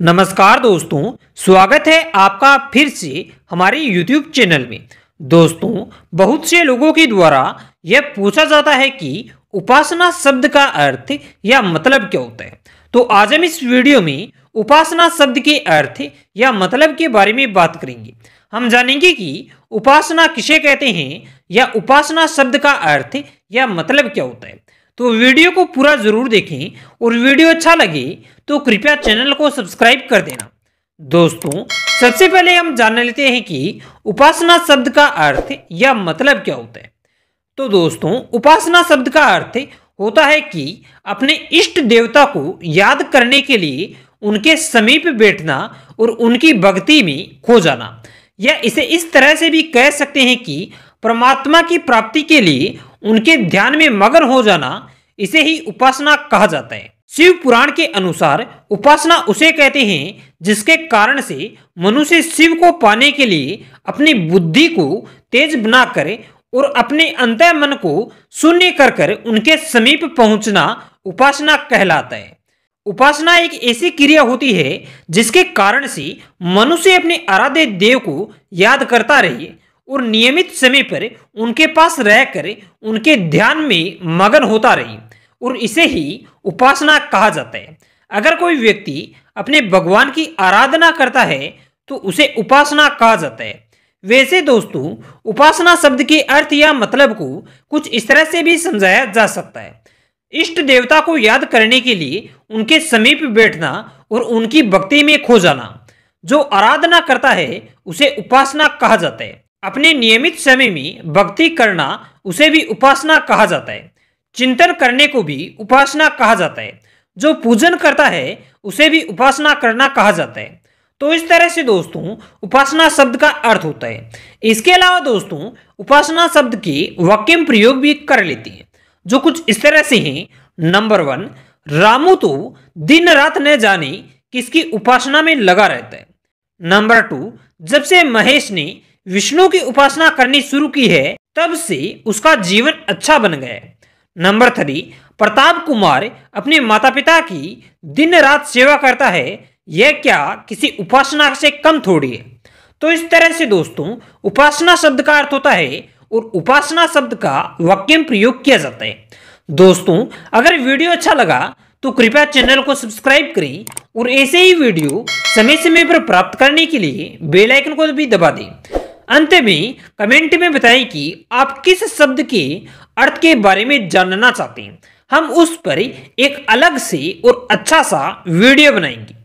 नमस्कार दोस्तों स्वागत है आपका फिर से हमारे YouTube चैनल में दोस्तों बहुत से लोगों के द्वारा यह पूछा जाता है कि उपासना शब्द का अर्थ या मतलब क्या होता है तो आज हम इस वीडियो में उपासना शब्द के अर्थ या मतलब के बारे में बात करेंगे हम जानेंगे कि उपासना किसे कहते हैं या उपासना शब्द का अर्थ या मतलब क्या होता है तो वीडियो को पूरा ज़रूर देखें और वीडियो अच्छा लगे तो कृपया चैनल को सब्सक्राइब कर देना दोस्तों सबसे पहले हम जान लेते हैं कि उपासना शब्द का अर्थ या मतलब क्या होता है तो दोस्तों उपासना शब्द का अर्थ होता है कि अपने इष्ट देवता को याद करने के लिए उनके समीप बैठना और उनकी भक्ति में खो जाना या इसे इस तरह से भी कह सकते हैं कि परमात्मा की प्राप्ति के लिए उनके ध्यान में मगन हो जाना इसे ही उपासना कहा जाता है शिव पुराण के अनुसार उपासना उसे कहते हैं जिसके कारण से मनुष्य शिव को पाने के लिए अपनी बुद्धि को तेज बनाकर और अपने अंत मन को शून्य कर कर उनके समीप पहुंचना उपासना कहलाता है उपासना एक ऐसी क्रिया होती है जिसके कारण से मनुष्य अपने आराध्य देव को याद करता रहे और नियमित समय पर उनके पास रह कर उनके ध्यान में मगन होता रहे और इसे ही उपासना कहा जाता है अगर कोई व्यक्ति अपने भगवान की आराधना करता है तो उसे उपासना कहा जाता है वैसे दोस्तों उपासना शब्द के अर्थ या मतलब को कुछ इस तरह से भी समझाया जा सकता है इष्ट देवता को याद करने के लिए उनके समीप बैठना और उनकी भक्ति में खो जाना जो आराधना करता है उसे उपासना कहा जाता है अपने नियमित समय में भक्ति करना उसे भी उपासना कहा जाता है चिंतन करने को भी उपासना कहा जाता है जो पूजन करता है उसे भी उपासना करना कहा जाता है तो इस तरह से दोस्तों उपासना शब्द का अर्थ होता है इसके अलावा दोस्तों उपासना शब्द के वाक्य प्रयोग भी कर लेती है जो कुछ इस तरह से है नंबर वन रामू तो दिन रात न जाने किसकी उपासना में लगा रहता है नंबर टू जब से महेश ने विष्णु की उपासना करनी शुरू की है तब से उसका जीवन अच्छा बन गया नंबर थ्री प्रताप कुमार अपने माता पिता की दिन रात सेवा करता है यह क्या किसी उपासना से कम थोड़ी है तो इस तरह से दोस्तों उपासना शब्द का अर्थ होता है और उपासना शब्द का वाक्य प्रयोग किया जाता है दोस्तों अगर वीडियो अच्छा लगा तो कृपया चैनल को सब्सक्राइब करें और ऐसे ही वीडियो समय समय पर प्राप्त करने के लिए बेल आइकन को भी दबा दें अंत में कमेंट में बताएं कि आप किस शब्द के अर्थ के बारे में जानना चाहते हैं हम उस पर एक अलग से और अच्छा सा वीडियो बनाएंगे